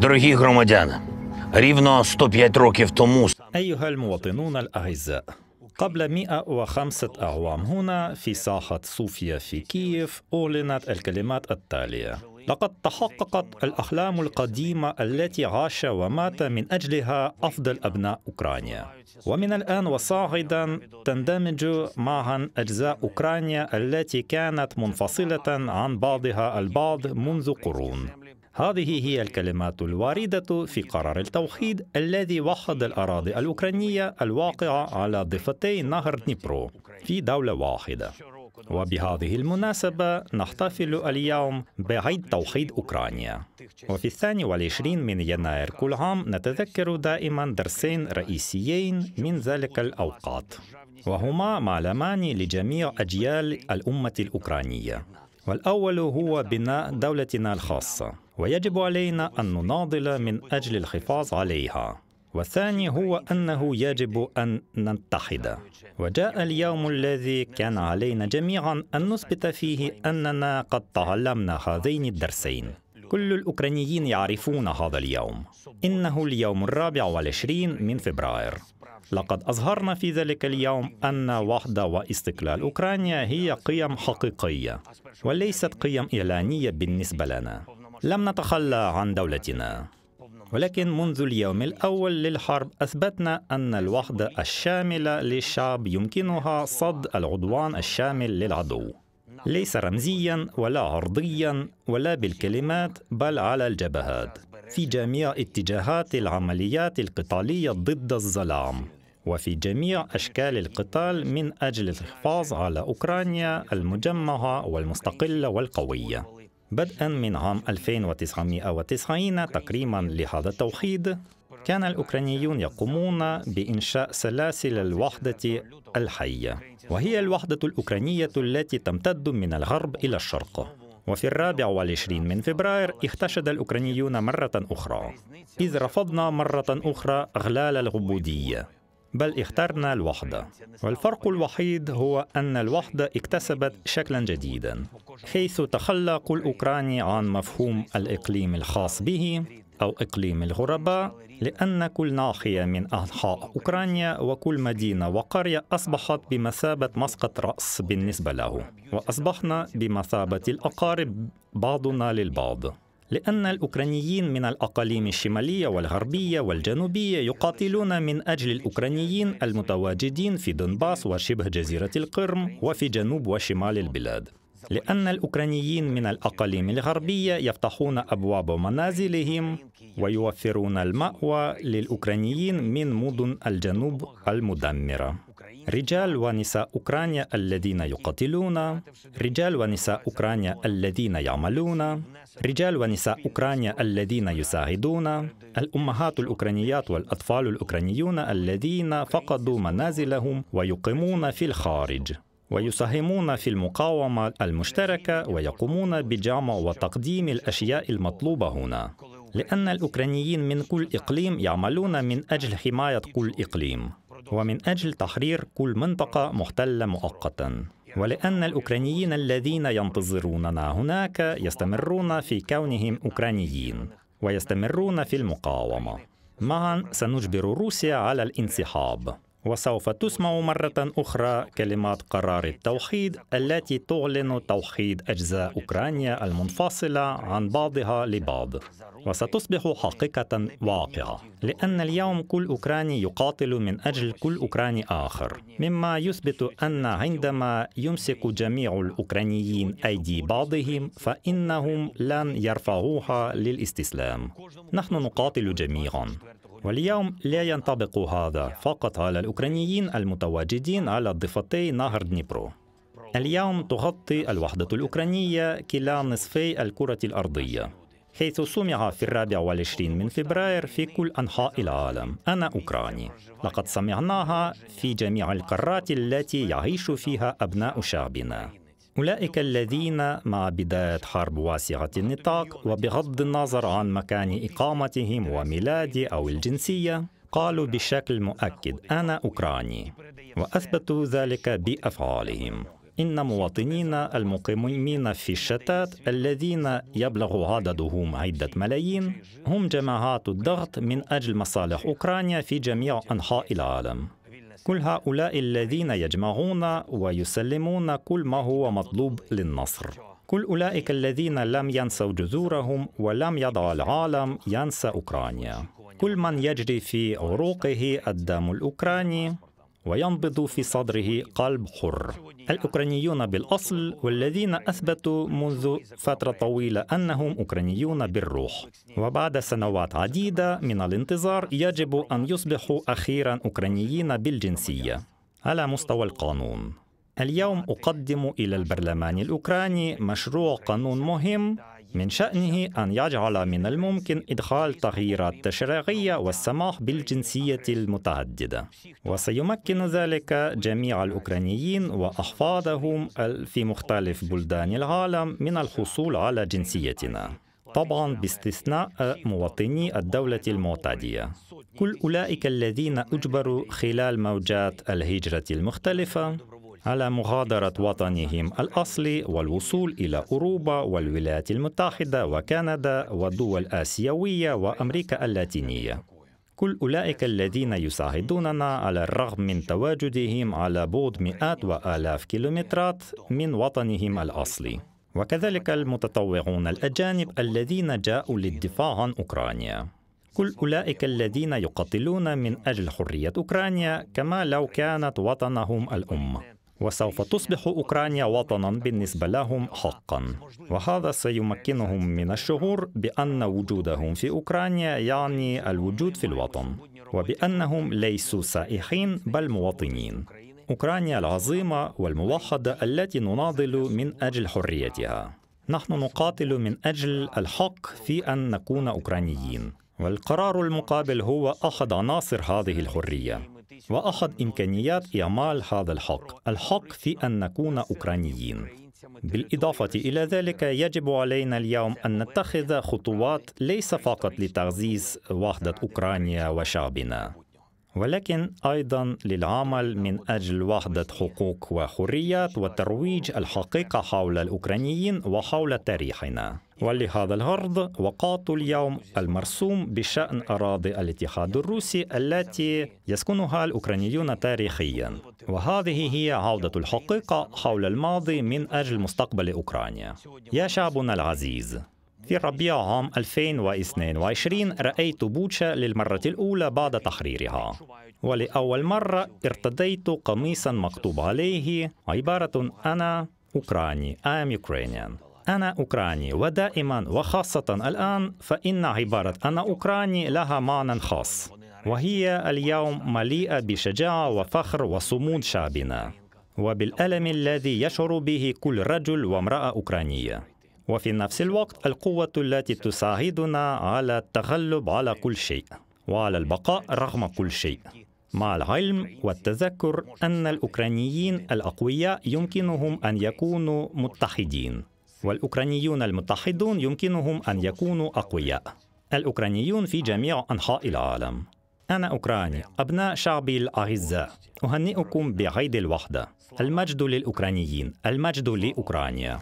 Дорогі громадяни, рівно 105 років тому أيها المواطنون الأعزاء قبل 105 أعوام هنا في ساحة صوفيا في كييف أعلنت الكلمات التالية لقد تحققت الأحلام القديمة التي عاش ومات من أجلها أفضل أبناء أوكرانيا ومن الآن وصاعدا تندمج معا أجزاء أوكرانيا التي كانت منفصلة عن بعضها البعض منذ قرون هذه هي الكلمات الواردة في قرار التوحيد الذي وحد الأراضي الأوكرانية الواقعة على ضفتي نهر دنيبرو في دولة واحدة وبهذه المناسبة نحتفل اليوم بعيد توحيد أوكرانيا وفي الثاني والعشرين من يناير كل عام نتذكر دائما درسين رئيسيين من ذلك الأوقات وهما معلمان لجميع أجيال الأمة الأوكرانية والأول هو بناء دولتنا الخاصة ويجب علينا أن نناضل من أجل الحفاظ عليها والثاني هو أنه يجب أن نتحد وجاء اليوم الذي كان علينا جميعا أن نثبت فيه أننا قد تعلمنا هذين الدرسين كل الأوكرانيين يعرفون هذا اليوم إنه اليوم الرابع والعشرين من فبراير لقد أظهرنا في ذلك اليوم أن وحدة واستقلال أوكرانيا هي قيم حقيقية وليست قيم إعلانية بالنسبة لنا لم نتخلى عن دولتنا ولكن منذ اليوم الأول للحرب أثبتنا أن الوحدة الشاملة للشعب يمكنها صد العدوان الشامل للعدو ليس رمزيا ولا عرضيا ولا بالكلمات بل على الجبهات في جميع اتجاهات العمليات القتالية ضد الظلام وفي جميع أشكال القتال من أجل الحفاظ على أوكرانيا المجمعة والمستقلة والقوية بدءا من عام 1990 تقريبا لهذا التوحيد كان الأوكرانيون يقومون بإنشاء سلاسل الوحدة الحية وهي الوحدة الأوكرانية التي تمتد من الغرب إلى الشرق وفي الرابع والعشرين من فبراير اختشد الأوكرانيون مرة أخرى إذ رفضنا مرة أخرى أغلال العبودية بل اخترنا الوحدة والفرق الوحيد هو أن الوحدة اكتسبت شكلا جديدا حيث تخلى كل أوكراني عن مفهوم الإقليم الخاص به أو إقليم الغرباء لأن كل ناحية من أنحاء أوكرانيا وكل مدينة وقرية أصبحت بمثابة مسقط رأس بالنسبة له وأصبحنا بمثابة الأقارب بعضنا للبعض لأن الأوكرانيين من الأقاليم الشمالية والغربية والجنوبية يقاتلون من أجل الأوكرانيين المتواجدين في دنباس وشبه جزيرة القرم وفي جنوب وشمال البلاد لأن الأوكرانيين من الأقاليم الغربية يفتحون أبواب منازلهم ويوفرون المأوى للأوكرانيين من مدن الجنوب المدمرة رجال ونساء أوكرانيا الذين يقاتلون رجال ونساء أوكرانيا الذين يعملون رجال ونساء أوكرانيا الذين يساعدون الأمهات الأوكرانيات والأطفال الأوكرانيون الذين فقدوا منازلهم ويقيمون في الخارج ويساهمون في المقاومة المشتركة ويقومون بجمع وتقديم الأشياء المطلوبة هنا لأن الأوكرانيين من كل إقليم يعملون من أجل حماية كل إقليم ومن أجل تحرير كل منطقة محتلة مؤقتا ولأن الأوكرانيين الذين ينتظروننا هناك يستمرون في كونهم أوكرانيين ويستمرون في المقاومة معا سنجبر روسيا على الانسحاب وسوف تسمع مرة أخرى كلمات قرار التوحيد التي تعلن توحيد أجزاء أوكرانيا المنفصلة عن بعضها لبعض وستصبح حقيقة واقعة لأن اليوم كل أوكراني يقاتل من أجل كل أوكراني آخر مما يثبت أن عندما يمسك جميع الأوكرانيين أيدي بعضهم فإنهم لن يرفعوها للاستسلام نحن نقاتل جميعا واليوم لا ينطبق هذا فقط على الأوكرانيين المتواجدين على ضفتي نهر دنيبرو اليوم تغطي الوحدة الأوكرانية كلا نصفي الكرة الأرضية حيث سمع في الرابع والعشرين من فبراير في كل أنحاء العالم أنا أوكراني لقد سمعناها في جميع القارات التي يعيش فيها أبناء شعبنا أولئك الذين مع بداية حرب واسعة النطاق وبغض النظر عن مكان إقامتهم وميلادي أو الجنسية قالوا بشكل مؤكد أنا أوكراني وأثبتوا ذلك بأفعالهم إن مواطنين المقيمين في الشتات الذين يبلغ عددهم عدة ملايين هم جماعات الضغط من أجل مصالح أوكرانيا في جميع أنحاء العالم كل هؤلاء الذين يجمعون ويسلمون كل ما هو مطلوب للنصر كل أولئك الذين لم ينسوا جذورهم ولم يدع العالم ينسى أوكرانيا كل من يجري في عروقه الدم الأوكراني وينبض في صدره قلب حر الأوكرانيون بالأصل والذين أثبتوا منذ فترة طويلة أنهم أوكرانيون بالروح وبعد سنوات عديدة من الانتظار يجب أن يصبحوا أخيرا أوكرانيين بالجنسية على مستوى القانون اليوم أقدم إلى البرلمان الأوكراني مشروع قانون مهم من شأنه أن يجعل من الممكن إدخال تغييرات تشريعية والسماح بالجنسية المتعددة وسيمكن ذلك جميع الأوكرانيين وأحفادهم في مختلف بلدان العالم من الحصول على جنسيتنا طبعا باستثناء مواطني الدولة المعتدية كل أولئك الذين أجبروا خلال موجات الهجرة المختلفة على مغادرة وطنهم الأصلي والوصول إلى أوروبا والولايات المتحدة وكندا والدول الآسيوية وأمريكا اللاتينية كل أولئك الذين يساعدوننا على الرغم من تواجدهم على بعد مئات وآلاف كيلومترات من وطنهم الأصلي وكذلك المتطوعون الأجانب الذين جاءوا للدفاع عن أوكرانيا كل أولئك الذين يقاتلون من أجل حرية أوكرانيا كما لو كانت وطنهم الأم وسوف تصبح اوكرانيا وطنا بالنسبه لهم حقا وهذا سيمكنهم من الشعور بان وجودهم في اوكرانيا يعني الوجود في الوطن وبانهم ليسوا سائحين بل مواطنين اوكرانيا العظيمه والموحده التي نناضل من اجل حريتها نحن نقاتل من اجل الحق في ان نكون اوكرانيين والقرار المقابل هو احد عناصر هذه الحريه واخذ امكانيات اعمال هذا الحق، الحق في ان نكون اوكرانيين. بالاضافه الى ذلك يجب علينا اليوم ان نتخذ خطوات ليس فقط لتعزيز وحده اوكرانيا وشعبنا. ولكن ايضا للعمل من اجل وحده حقوق وحريات وترويج الحقيقه حول الاوكرانيين وحول تاريخنا ولهذا الغرض وقعت اليوم المرسوم بشان اراضي الاتحاد الروسي التي يسكنها الاوكرانيون تاريخيا وهذه هي عوده الحقيقه حول الماضي من اجل مستقبل اوكرانيا يا شعبنا العزيز في ربيع عام 2022 رأيت بوتشا للمرة الأولى بعد تحريرها ولأول مرة ارتديت قميصا مكتوب عليه عبارة أنا أوكراني I am Ukrainian أنا أوكراني ودائما وخاصة الآن فإن عبارة أنا أوكراني لها معنى خاص وهي اليوم مليئة بشجاعة وفخر وصمود شعبنا وبالألم الذي يشعر به كل رجل وامرأة أوكرانية وفي نفس الوقت القوة التي تساعدنا على التغلب على كل شيء وعلى البقاء رغم كل شيء مع العلم والتذكر أن الأوكرانيين الأقوياء يمكنهم أن يكونوا متحدين والأوكرانيون المتحدون يمكنهم أن يكونوا أقوياء الأوكرانيون في جميع أنحاء العالم أنا أوكراني أبناء شعبي الأعزاء أهنئكم بعيد الوحدة المجد للأوكرانيين المجد لأوكرانيا